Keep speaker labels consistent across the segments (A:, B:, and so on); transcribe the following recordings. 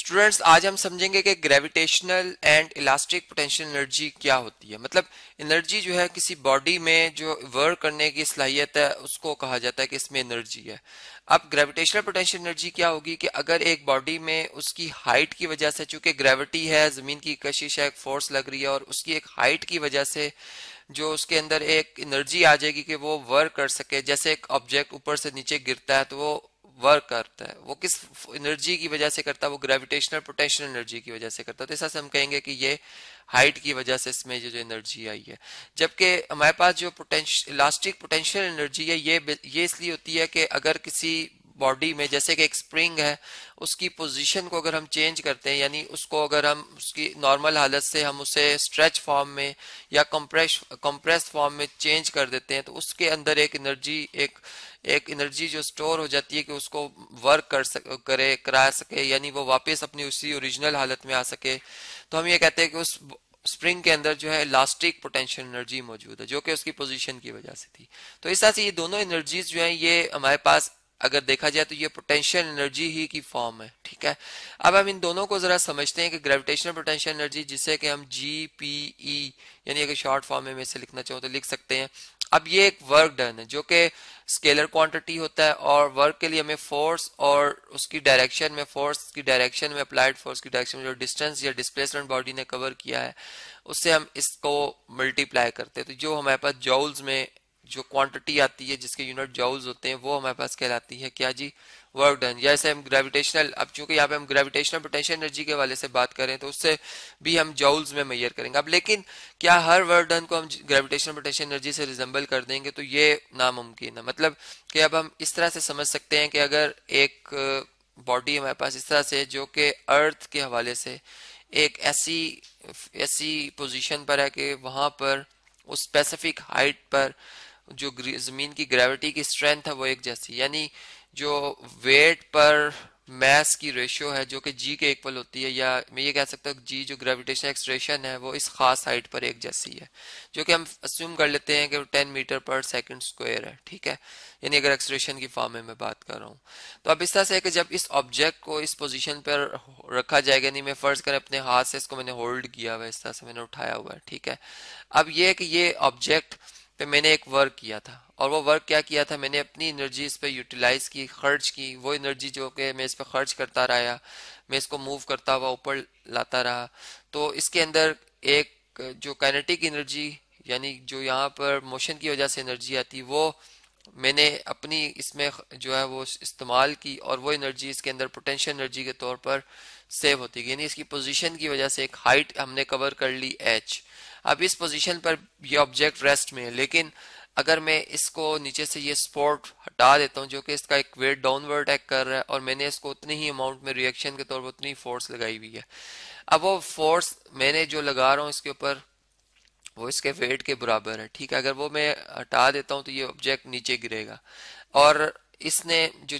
A: students आज हम समझेंगे कि gravitational and elastic potential energy क्या होती है मतलब एनर्जी जो है किसी बॉडी में जो वर्क करने की सलाहियत है उसको कहा जाता है कि इसमें एनर्जी है अब ग्रेविटेशनल पोटेंशियल एनर्जी क्या होगी कि अगर एक बॉडी में उसकी हाइट की वजह से चूंकि ग्रेविटी है जमीन की कशिश है एक फोर्स लग रही है और उसकी एक हाइट की वजह से जो उसके अंदर एक एनर्जी आ जाएगी कि वो वर्क कर सके जैसे एक ऑब्जेक्ट ऊपर से नीचे गिरता है तो वो वर्क करता है वो किस एनर्जी की वजह से करता है वो ग्रेविटेशनल पोटेंशियल एनर्जी की वजह से करता है तो ऐसा से हम कहेंगे कि ये हाइट की वजह से इसमें जो जो एनर्जी आई है जबकि हमारे पास जो पोटेंशियल इलास्टिक पोटेंशियल एनर्जी है ये ये इसलिए होती है कि अगर किसी बॉडी में जैसे कि एक स्प्रिंग है उसकी पोजीशन को अगर हम चेंज करते हैं यानी उसको अगर हम उसकी नॉर्मल हालत से हम उसे स्ट्रेच फॉर्म में या कंप्रेस कंप्रेस फॉर्म में चेंज कर देते हैं तो उसके अंदर एक एनर्जी एक एक एनर्जी जो स्टोर हो जाती है कि उसको वर्क कर सक करे करा सके यानी वो वापस अपनी उसी ओरिजिनल हालत में आ सके तो हम ये कहते हैं कि उस स्प्रिंग के अंदर जो है इलास्टिक पोटेंशियल एनर्जी मौजूद है जो कि उसकी पोजीशन की वजह से थी तो इस तरह से ये दोनों एनर्जीज जो है ये हमारे पास अगर देखा जाए तो ये पोटेंशियल एनर्जी ही की फॉर्म है ठीक है अब हम इन दोनों को जरा समझते हैं कि ग्रेविटेशनल पोटेंशियल एनर्जी जिसे कि हम जी पी ई यानी अगर शॉर्ट फॉर्म में इसे लिखना चाहूँ तो लिख सकते हैं अब ये एक वर्क डन है जो कि स्केलर क्वांटिटी होता है और वर्क के लिए हमें फोर्स और उसकी डायरेक्शन में फोर्स की डायरेक्शन में अप्लाइड फोर्स की डायरेक्शन में जो डिस्टेंस या डिस्प्लेसमेंट बॉडी ने कवर किया है उससे हम इसको मल्टीप्लाई करते हैं तो जो हमारे पास जॉल्स में जो क्वांटिटी आती है जिसके यूनिट जाउल्स होते हैं वो हमारे पास कहलाती है क्या जी वर्क डन जैसे हम ग्रेविटेशनल अब चूंकि यहाँ पे हम ग्रेविटेशनल पोटेंशियल एनर्जी के वाले से बात करें तो उससे भी हम जाउल्स में मैयर करेंगे अब लेकिन क्या हर वर्क डन को हम ग्रेविटेशनल पोटेंशियल एनर्जी से रिजेंबल कर देंगे तो ये नामुमकिन है मतलब कि अब हम इस तरह से समझ सकते हैं कि अगर एक बॉडी uh, हमारे पास इस तरह से जो कि अर्थ के हवाले से एक ऐसी ऐसी पोजिशन पर है कि वहाँ पर उस स्पेसिफिक हाइट पर जो ज़मीन की ग्रेविटी की स्ट्रेंथ है वो एक जैसी यानी जो वेट पर मैस की रेशियो है जो कि जी के इक्वल होती है या मैं ये कह सकता हूँ जी जो ग्रेविटेशन एक्सट्रेशन है वो इस खास हाइट पर एक जैसी है जो कि हम अस्यूम कर लेते हैं कि वो ten metre per second square है ठीक है यानी अगर एक्सट्रेशन की फॉर्म में मैं बात कर रहा हूँ तो अब इस तरह से है कि जब इस ऑब्जेक्ट को इस पोजिशन पर रखा जाएगा यानी मैं फर्ज करें अपने हाथ से इसको मैंने होल्ड किया हुआ इस तरह से मैंने उठाया हुआ है ठीक है अब ये कि ये ऑब्जेक्ट पे तो मैंने एक वर्क किया था और वो वर्क क्या किया था मैंने अपनी एनर्जी इस पर यूटिलाइज की खर्च की वो एनर्जी जो कि मैं इस पर खर्च करता रहा मैं इसको मूव करता हुआ ऊपर लाता रहा तो इसके अंदर एक जो काइनेटिक एनर्जी यानी जो यहाँ पर मोशन की वजह से एनर्जी आती वो मैंने अपनी इसमें जो है वो इस्तेमाल की और वो एनर्जी इसके अंदर पोटेंशियल एनर्जी के तौर पर सेव होती है यानी इसकी पोजीशन की वजह से एक हाइट हमने कवर कर ली एच अब इस पोजीशन पर ये ऑब्जेक्ट रेस्ट में है लेकिन अगर मैं इसको नीचे से ये स्पोर्ट हटा देता हूँ जो कि इसका एक वेट डाउनवर्ड एक्ट कर रहा है और मैंने इसको उतनी ही अमाउंट में रिएक्शन के तौर पर उतनी फोर्स लगाई हुई है अब वो फोर्स मैंने जो लगा रहा हूँ इसके ऊपर वो इसके वेट के बराबर है ठीक है अगर वो मैं हटा देता हूँ तो ये ऑब्जेक्ट नीचे गिरेगा और इसने जो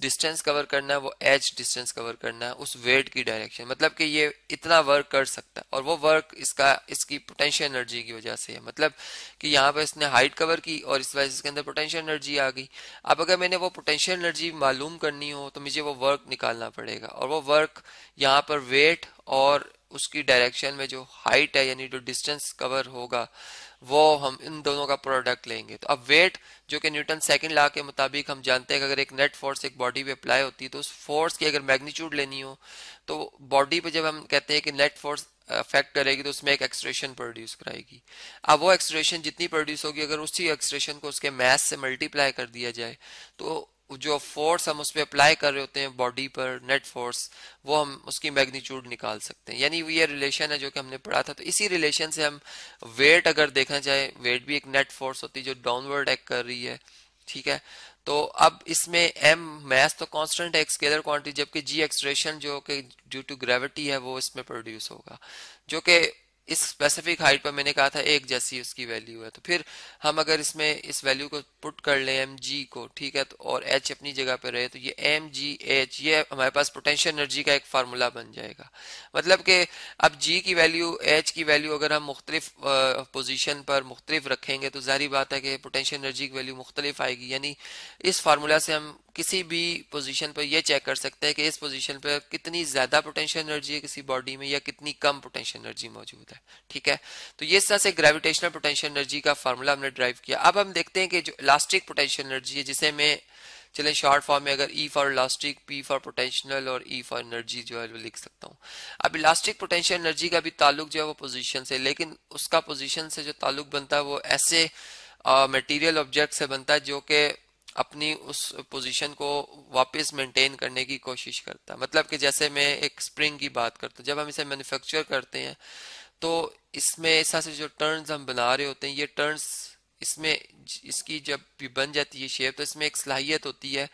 A: डिस्टेंस कवर करना है वो एच डिस्टेंस कवर करना है उस वेट की डायरेक्शन मतलब कि ये इतना वर्क कर सकता है और वो वर्क इसका इसकी पोटेंशियल एनर्जी की वजह से है मतलब कि यहाँ पर इसने हाइट कवर की और इस वजह से इसके अंदर पोटेंशियल एनर्जी आ गई अब अगर मैंने वो पोटेंशियल एनर्जी मालूम करनी हो तो मुझे वो वर्क निकालना पड़ेगा और वो वर्क यहाँ पर वेट और उसकी डायरेक्शन में जो हाइट है यानी जो डिस्टेंस कवर होगा वो हम इन दोनों का प्रोडक्ट लेंगे तो अब वेट जो कि न्यूटन सेकंड लॉ के मुताबिक हम जानते हैं कि अगर एक नेट फोर्स एक बॉडी पे अप्लाई होती है तो उस फोर्स की अगर मैग्नीट्यूड लेनी हो तो बॉडी पे जब हम कहते हैं कि नेट फोर्स अफेक्ट करेगी तो उसमें एक एक्सट्रेशन प्रोड्यूस कराएगी अब वो एक्सट्रेशन जितनी प्रोड्यूस होगी अगर उसी एक्सट्रेशन को उसके मैथ से मल्टीप्लाई कर दिया जाए तो जो फोर्स हम उस पर अप्लाई कर रहे होते हैं बॉडी पर नेट फोर्स वो हम उसकी मैग्नीट्यूड निकाल सकते हैं यानी ये रिलेशन है जो कि हमने पढ़ा था तो इसी रिलेशन से हम वेट अगर देखा जाए वेट भी एक नेट फोर्स होती है जो डाउनवर्ड एक्ट कर रही है ठीक है तो अब इसमें एम मैस तो कांस्टेंट है एक स्केलर क्वांटिटी जबकि जी एक्सट्रेशन जो कि ड्यू टू ग्रेविटी है वो इसमें प्रोड्यूस होगा जो कि इस स्पेसिफिक हाइट पर मैंने कहा था एक जैसी उसकी वैल्यू है तो फिर हम अगर इसमें इस वैल्यू को पुट कर लें एम जी को ठीक है तो और एच अपनी जगह पर रहे तो ये एम जी एच ये हमारे पास पोटेंशियल एनर्जी का एक फार्मूला बन जाएगा मतलब कि अब जी की वैल्यू एच की वैल्यू अगर हम मुख्तलिफ पोजिशन पर मुख्तलिफ रखेंगे तो जारी बात है कि पोटेंशियल एनर्जी की वैल्यू मुख्तलिफ आएगी यानी इस फार्मूला से हम किसी भी पोजीशन पर यह चेक कर सकते हैं कि इस पोजीशन पर कितनी ज़्यादा पोटेंशियल एनर्जी है किसी बॉडी में या कितनी कम पोटेंशियल एनर्जी मौजूद है ठीक है तो ये इस तरह से ग्रेविटेशनल पोटेंशियल एनर्जी का फॉर्मूला हमने ड्राइव किया अब हम देखते हैं कि जो इलास्टिक पोटेंशियल एनर्जी है जिसे मैं चले शॉर्ट फॉर्म में अगर E for elastic P for potential और ई फॉर एनर्जी जो है वो लिख सकता हूँ अब इलास्टिक पोटेंशियल एनर्जी का भी ताल्लुक जो है वो पोजिशन से लेकिन उसका पोजिशन से जो ताल्लुक बनता है वो ऐसे मटीरियल ऑब्जेक्ट से बनता है जो कि अपनी उस पोजीशन को वापस मेंटेन करने की कोशिश करता है मतलब कि जैसे मैं एक स्प्रिंग की बात करता हूँ जब हम इसे मैन्युफैक्चर करते हैं तो इसमें इस से जो टर्न्स हम बना रहे होते हैं ये टर्न्स इसमें इसकी जब भी बन जाती है शेप तो इसमें एक सलाहियत होती है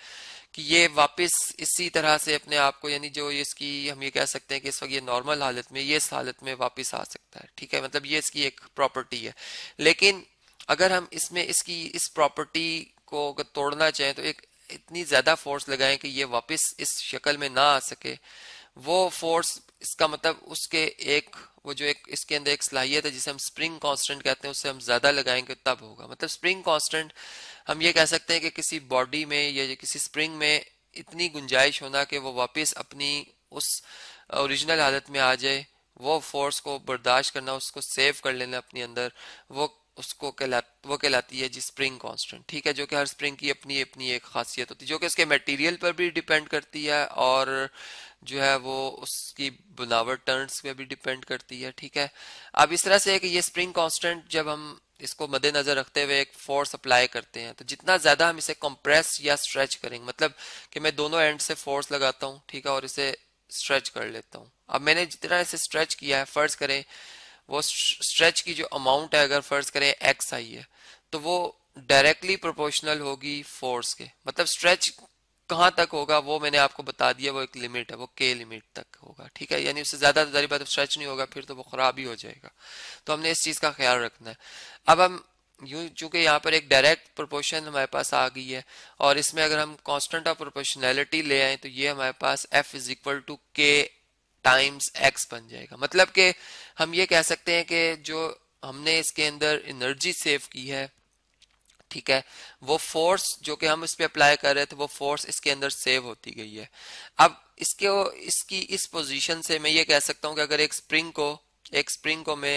A: कि ये वापस इसी तरह से अपने आप को यानी जो इसकी हम ये कह सकते हैं कि इस वक्त ये नॉर्मल हालत में ये इस हालत में वापस आ सकता है ठीक है मतलब ये इसकी एक प्रॉपर्टी है लेकिन अगर हम इसमें इसकी इस प्रॉपर्टी को अगर तोड़ना चाहें तो एक इतनी ज्यादा फोर्स लगाएं कि ये वापस इस शक्ल में ना आ सके वो फोर्स इसका मतलब उसके एक वो जो एक इसके अंदर एक सलाहियत है जिसे हम स्प्रिंग कांस्टेंट कहते हैं उससे हम ज्यादा लगाएंगे तब होगा मतलब स्प्रिंग कांस्टेंट हम ये कह सकते हैं कि किसी बॉडी में या किसी स्प्रिंग में इतनी गुंजाइश होना कि वो वापस अपनी उस ओरिजिनल हालत में आ जाए वो फोर्स को बर्दाश्त करना उसको सेव कर लेना अपने अंदर वो उसको कहला वो कहलाती है जी स्प्रिंग कांस्टेंट ठीक है जो कि हर स्प्रिंग की अपनी अपनी एक खासियत होती है जो कि उसके मटेरियल पर भी डिपेंड करती है और जो है वो उसकी बनावट टर्न्स पे भी डिपेंड करती है ठीक है अब इस तरह से कि ये स्प्रिंग कांस्टेंट जब हम इसको मद्देनजर रखते हुए एक फोर्स अप्लाई करते हैं तो जितना ज्यादा हम इसे कंप्रेस या स्ट्रेच करेंगे मतलब कि मैं दोनों एंड से फोर्स लगाता हूँ ठीक है और इसे स्ट्रेच कर लेता हूँ अब मैंने जितना इसे स्ट्रेच किया है फर्ज करें वो स्ट्रेच की जो अमाउंट है अगर फर्ज करें एक्स आई है तो वो डायरेक्टली प्रोपोर्शनल होगी फोर्स के मतलब स्ट्रेच कहाँ तक होगा वो मैंने आपको बता दिया वो एक लिमिट है वो के लिमिट तक होगा ठीक है यानी उससे ज़्यादा तो जारी बात स्ट्रेच नहीं होगा फिर तो वो ख़राब ही हो जाएगा तो हमने इस चीज़ का ख्याल रखना है अब हम यू चूंकि यहाँ पर एक डायरेक्ट प्रोपोर्शन हमारे पास आ गई है और इसमें अगर हम कॉन्स्टेंट ऑफ प्रोपोर्शनैलिटी ले आए तो ये हमारे पास F is equal to K times X बन जाएगा मतलब कि हम ये कह सकते हैं कि जो हमने इसके अंदर एनर्जी सेव की है ठीक है वो फोर्स जो कि हम इस पर अप्लाई कर रहे थे वो फोर्स इसके अंदर सेव होती गई है अब इसके इसकी इस पोजीशन से मैं ये कह सकता हूँ कि अगर एक स्प्रिंग को एक स्प्रिंग को मैं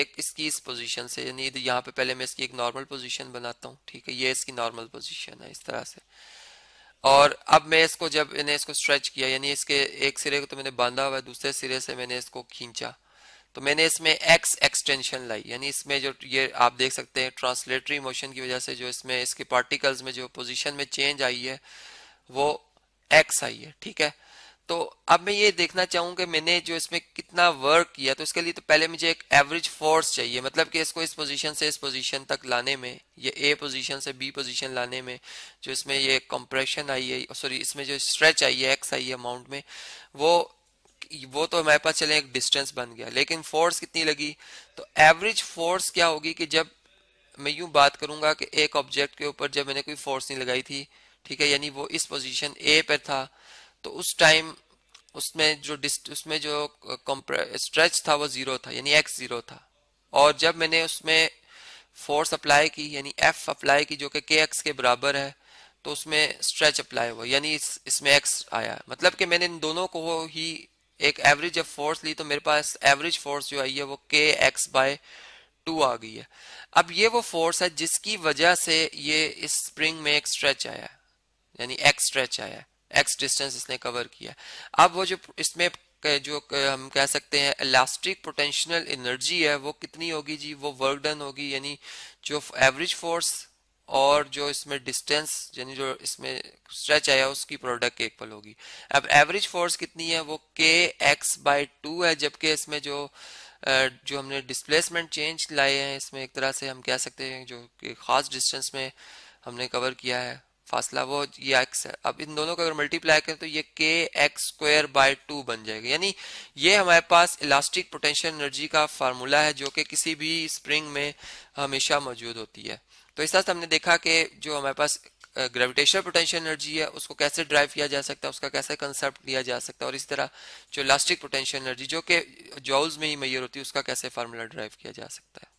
A: एक इसकी इस पोजीशन से यानी यहाँ पे पहले मैं इसकी एक नॉर्मल पोजीशन बनाता हूँ ठीक है ये इसकी नॉर्मल पोजीशन है इस तरह से और अब मैं इसको जब मैंने इसको स्ट्रेच किया यानी इसके एक सिरे को तो मैंने बांधा हुआ दूसरे सिरे से मैंने इसको खींचा तो मैंने इसमें एक्स एक्सटेंशन लाई यानी इसमें जो ये आप देख सकते हैं ट्रांसलेटरी मोशन की वजह से जो इसमें इसके पार्टिकल्स में जो पोजिशन में चेंज आई है वो एक्स आई है ठीक है तो अब मैं ये देखना चाहूँ कि मैंने जो इसमें कितना वर्क किया तो इसके लिए तो पहले मुझे एक एवरेज फोर्स चाहिए मतलब कि इसको इस पोजीशन से इस पोजीशन तक लाने में ये ए पोजीशन से बी पोजीशन लाने में जो इसमें ये कंप्रेशन आई है सॉरी इसमें जो स्ट्रेच आई है एक्स आई है अमाउंट में वो वो तो हमारे पास चले एक डिस्टेंस बन गया लेकिन फोर्स कितनी लगी तो एवरेज फोर्स क्या होगी कि जब मैं यूं बात करूंगा कि एक ऑब्जेक्ट के ऊपर जब मैंने कोई फोर्स नहीं लगाई थी ठीक है यानी वो इस पोजीशन ए पर था तो उस टाइम उसमें जो उसमें जो स्ट्रेच था वो जीरो था यानी एक्स जीरो था और जब मैंने उसमें फोर्स अप्लाई की यानी एफ अप्लाई की जो कि के एक्स के बराबर है तो उसमें स्ट्रेच अप्लाई हुआ यानी इस, इसमें एक्स आया मतलब कि मैंने इन दोनों को ही एक एवरेज जब फोर्स ली तो मेरे पास एवरेज फोर्स जो आई है वो के एक्स बाय टू आ गई है अब ये वो फोर्स है जिसकी वजह से ये इस स्प्रिंग में एक स्ट्रेच आया यानी एक्स स्ट्रेच आया एक्स डिस्टेंस इसने कवर किया अब वो जो इसमें जो हम कह सकते हैं इलास्टिक पोटेंशियल एनर्जी है वो कितनी होगी जी वो वर्क डन होगी यानी जो एवरेज फोर्स और जो इसमें डिस्टेंस यानी जो इसमें स्ट्रेच आया उसकी प्रोडक्ट एक इक्वल होगी अब एवरेज फोर्स कितनी है वो के एक्स बाई टू है जबकि इसमें जो जो हमने डिस्प्लेसमेंट चेंज लाए हैं इसमें एक तरह से हम कह सकते हैं जो खास डिस्टेंस में हमने कवर किया है फासला वो ये एक्स है अब इन दोनों का अगर मल्टीप्लाई करें तो ये के एक्स स्क्वायर बाय टू बन जाएगा यानी ये हमारे पास इलास्टिक पोटेंशियल एनर्जी का फार्मूला है जो कि किसी भी स्प्रिंग में हमेशा मौजूद होती है तो इस तरह से हमने देखा कि जो हमारे पास ग्रेविटेशनल पोटेंशियल एनर्जी है उसको कैसे ड्राइव किया जा सकता है उसका कैसे कंसेप्ट लिया जा सकता है और इसी तरह जो इलास्टिक पोटेंशियल एनर्जी जो कि जॉल्स में ही मैयर होती है उसका कैसे फार्मूला ड्राइव किया जा सकता है